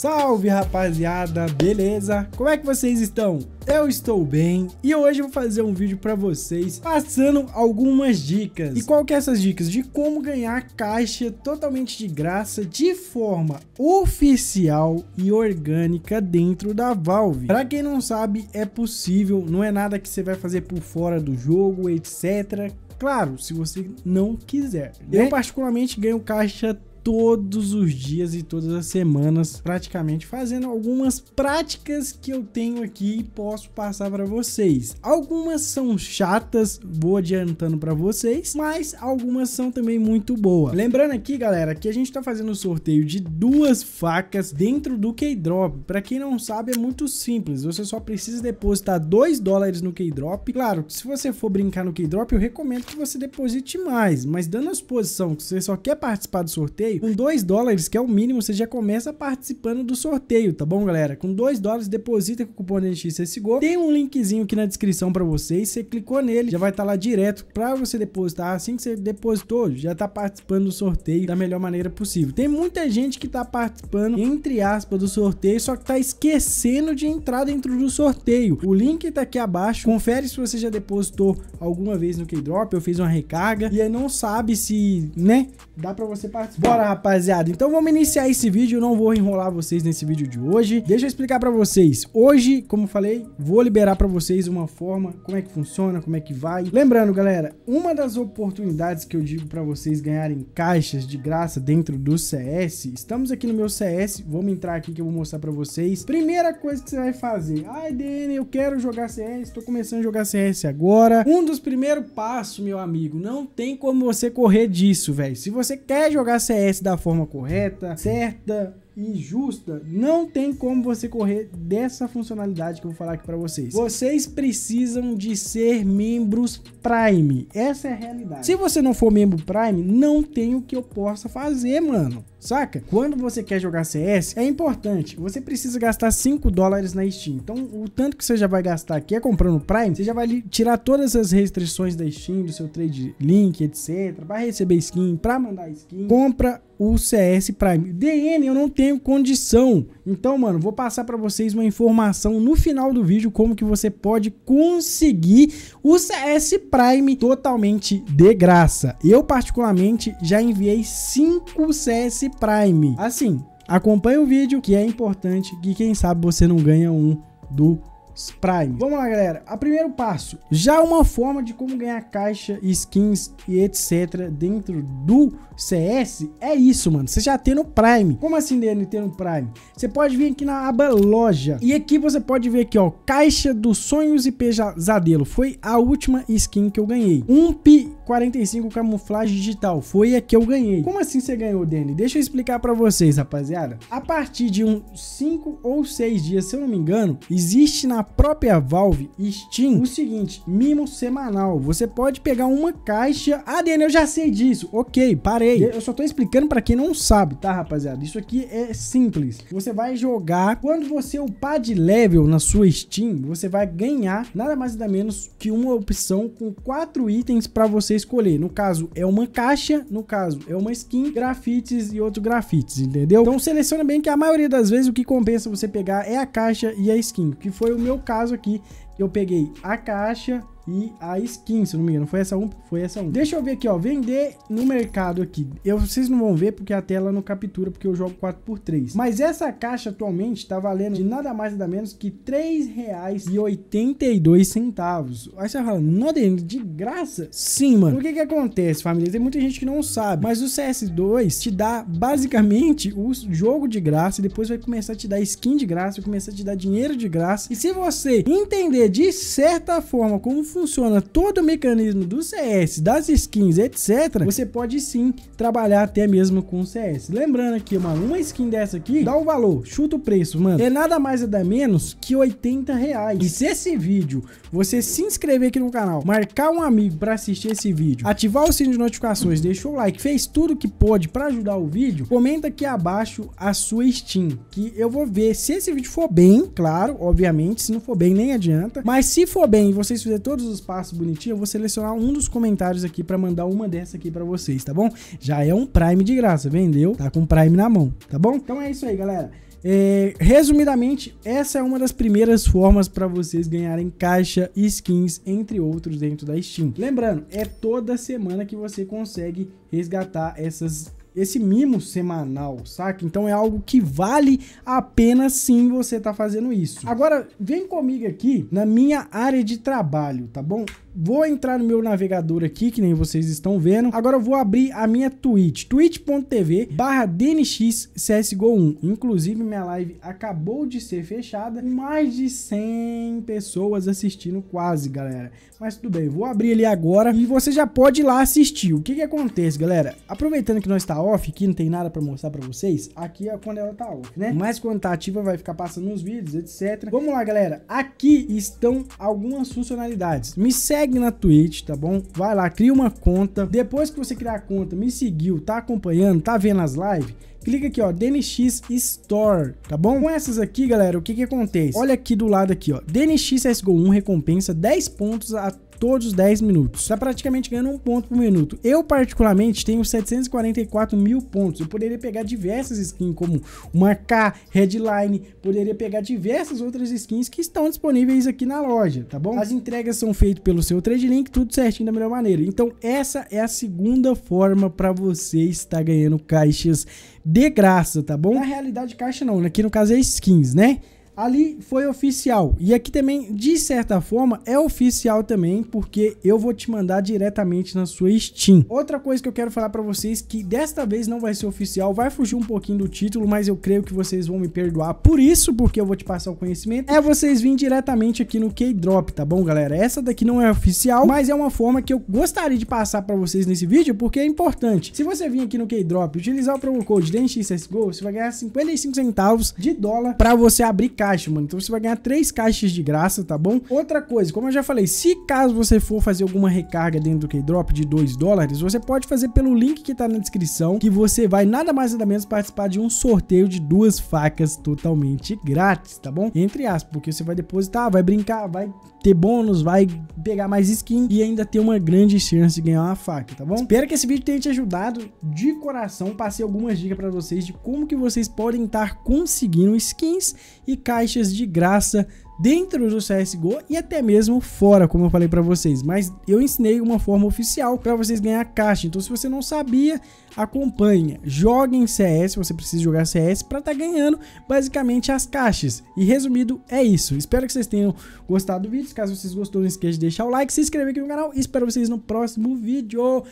Salve rapaziada, beleza? Como é que vocês estão? Eu estou bem e hoje eu vou fazer um vídeo para vocês passando algumas dicas. E qual que é essas dicas? De como ganhar caixa totalmente de graça de forma oficial e orgânica dentro da Valve. Para quem não sabe, é possível, não é nada que você vai fazer por fora do jogo, etc. Claro, se você não quiser. Né? Eu particularmente ganho caixa todos os dias e todas as semanas, praticamente fazendo algumas práticas que eu tenho aqui e posso passar para vocês. Algumas são chatas, vou adiantando para vocês, mas algumas são também muito boas. Lembrando aqui, galera, que a gente está fazendo o um sorteio de duas facas dentro do Keydrop. Para quem não sabe, é muito simples. Você só precisa depositar 2 dólares no Keydrop. Claro, se você for brincar no Keydrop, eu recomendo que você deposite mais, mas dando a suposição que você só quer participar do sorteio, sorteio. Com 2 dólares, que é o mínimo, você já começa participando do sorteio, tá bom, galera? Com 2 dólares, deposita com o cupom NXSGO. Tem um linkzinho aqui na descrição para vocês. Você clicou nele, já vai estar tá lá direto para você depositar. Assim que você depositou, já tá participando do sorteio da melhor maneira possível. Tem muita gente que tá participando, entre aspas, do sorteio, só que tá esquecendo de entrar dentro do sorteio. O link tá aqui abaixo. Confere se você já depositou alguma vez no Keydrop. Eu fiz uma recarga e aí não sabe se, né, dá para você participar. Bora Bora, rapaziada. Então vamos iniciar esse vídeo, não vou enrolar vocês nesse vídeo de hoje. Deixa eu explicar pra vocês. Hoje, como falei, vou liberar pra vocês uma forma, como é que funciona, como é que vai. Lembrando, galera, uma das oportunidades que eu digo pra vocês ganharem caixas de graça dentro do CS, estamos aqui no meu CS, vamos entrar aqui que eu vou mostrar pra vocês. Primeira coisa que você vai fazer, ai, DNA, eu quero jogar CS, tô começando a jogar CS agora. Um dos primeiros passos, meu amigo, não tem como você correr disso, velho. Se você quer jogar CS, aparece da forma correta, certa, e justa, não tem como você correr dessa funcionalidade que eu vou falar aqui para vocês. Vocês precisam de ser membros Prime. Essa é a realidade. Se você não for membro Prime, não tem o que eu possa fazer, mano. Saca? Quando você quer jogar CS, é importante. Você precisa gastar 5 dólares na Steam. Então, o tanto que você já vai gastar aqui é comprando Prime, você já vai tirar todas as restrições da Steam, do seu trade link, etc. Vai receber skin, pra mandar skin. Compra o CS Prime. DN eu não tenho condição. Então, mano, vou passar para vocês uma informação no final do vídeo como que você pode conseguir o CS Prime totalmente de graça. Eu particularmente já enviei 5 CS Prime. Assim, acompanha o vídeo que é importante que quem sabe você não ganha um do Prime. Vamos lá, galera. A primeiro passo, já uma forma de como ganhar caixa, skins e etc dentro do CS é isso, mano. Você já tem no Prime. Como assim, Dani, ter no Prime? Você pode vir aqui na aba loja e aqui você pode ver aqui, ó, caixa dos sonhos e pesadelo. Foi a última skin que eu ganhei. Um pi 45 camuflagem digital. Foi a que eu ganhei. Como assim você ganhou, Dani? Deixa eu explicar para vocês, rapaziada. A partir de uns um 5 ou 6 dias, se eu não me engano, existe na própria Valve Steam o seguinte, mimo semanal. Você pode pegar uma caixa. Ah, Dani, eu já sei disso. Ok, parei. Eu só tô explicando para quem não sabe, tá, rapaziada? Isso aqui é simples. Você vai jogar. Quando você upar de level na sua Steam, você vai ganhar nada mais nada menos que uma opção com quatro itens para você escolher. No caso, é uma caixa, no caso, é uma skin, grafites e outro grafites, entendeu? Então seleciona bem que a maioria das vezes o que compensa você pegar é a caixa e a skin, que foi o meu caso aqui. Eu peguei a caixa, e a skin, se não me engano. Foi essa 1? Um, foi essa 1. Um. Deixa eu ver aqui, ó. Vender no mercado aqui. Eu, vocês não vão ver porque a tela não captura, porque eu jogo 4x3. Mas essa caixa atualmente tá valendo de nada mais nada menos que R$3,82. Aí você vai falando, Noden, de graça? Sim, mano. O que que acontece, família? Tem muita gente que não sabe, mas o CS2 te dá basicamente o jogo de graça e depois vai começar a te dar skin de graça, vai começar a te dar dinheiro de graça. E se você entender de certa forma como funciona funciona todo o mecanismo do CS, das skins, etc, você pode sim trabalhar até mesmo com o CS. Lembrando aqui, mano, uma skin dessa aqui, dá o valor, chuta o preço, mano. É nada mais e nada menos que 80 reais. E se esse vídeo, você se inscrever aqui no canal, marcar um amigo para assistir esse vídeo, ativar o sininho de notificações, deixou o like, fez tudo que pode para ajudar o vídeo, comenta aqui abaixo a sua Steam, que eu vou ver se esse vídeo for bem, claro, obviamente, se não for bem nem adianta, mas se for bem e vocês fizerem todo todos os passos bonitinho, eu vou selecionar um dos comentários aqui para mandar uma dessa aqui para vocês, tá bom? Já é um Prime de graça, vendeu? Tá com Prime na mão, tá bom? Então é isso aí, galera. É, resumidamente, essa é uma das primeiras formas para vocês ganharem caixa, skins, entre outros, dentro da Steam. Lembrando, é toda semana que você consegue resgatar essas esse mimo semanal, saca? Então é algo que vale a pena sim você tá fazendo isso. Agora, vem comigo aqui na minha área de trabalho, tá bom? Vou entrar no meu navegador aqui, que nem vocês estão vendo. Agora eu vou abrir a minha Twitch, twitch.tv barra dnxcsgo1. Inclusive, minha live acabou de ser fechada. Mais de 100 pessoas assistindo quase, galera. Mas tudo bem, vou abrir ele agora e você já pode ir lá assistir. O que que acontece, galera? Aproveitando que nós está off, que não tem nada pra mostrar pra vocês, aqui é quando ela tá off, né? Mas quando tá ativa, vai ficar passando nos vídeos, etc. Vamos lá, galera. Aqui estão algumas funcionalidades. Me segue segue na Twitch, tá bom? Vai lá, cria uma conta. Depois que você criar a conta, me seguiu, tá acompanhando, tá vendo as lives? clica aqui, ó, DNX Store, tá bom? Com essas aqui, galera, o que que acontece? Olha aqui do lado aqui, ó, DNX CSGO 1 recompensa 10 pontos a todos os 10 minutos. Está praticamente ganhando um ponto por minuto. Eu, particularmente, tenho 744 mil pontos. Eu poderia pegar diversas skins, como uma K, Headline, poderia pegar diversas outras skins que estão disponíveis aqui na loja, tá bom? As entregas são feitas pelo seu trade link, tudo certinho da melhor maneira. Então, essa é a segunda forma para você estar ganhando caixas de graça, tá bom? Na realidade, caixa não, né? aqui no caso é skins, né? ali foi oficial. E aqui também, de certa forma, é oficial também, porque eu vou te mandar diretamente na sua Steam. Outra coisa que eu quero falar para vocês, que desta vez não vai ser oficial, vai fugir um pouquinho do título, mas eu creio que vocês vão me perdoar por isso, porque eu vou te passar o conhecimento, é vocês virem diretamente aqui no K-Drop, tá bom, galera? Essa daqui não é oficial, mas é uma forma que eu gostaria de passar para vocês nesse vídeo, porque é importante. Se você vir aqui no K-Drop e utilizar o promo code DNXCSGO, você vai ganhar 55 centavos de dólar para você abrir casa caixa, mano. Então você vai ganhar três caixas de graça, tá bom? Outra coisa, como eu já falei, se caso você for fazer alguma recarga dentro do K-Drop de 2 dólares, você pode fazer pelo link que tá na descrição, que você vai nada mais nada menos participar de um sorteio de duas facas totalmente grátis, tá bom? Entre aspas, porque você vai depositar, vai brincar, vai ter bônus, vai pegar mais skin e ainda ter uma grande chance de ganhar uma faca, tá bom? Espero que esse vídeo tenha te ajudado de coração. Passei algumas dicas para vocês de como que vocês podem estar conseguindo skins e caixas caixas de graça dentro do CSGO e até mesmo fora, como eu falei para vocês. Mas eu ensinei uma forma oficial para vocês ganhar caixa. Então, se você não sabia, acompanha. jogue em CS, você precisa jogar CS para estar tá ganhando basicamente as caixas. E resumido, é isso. Espero que vocês tenham gostado do vídeo. Caso vocês gostou, não esqueça de deixar o like, se inscrever aqui no canal e espero vocês no próximo vídeo.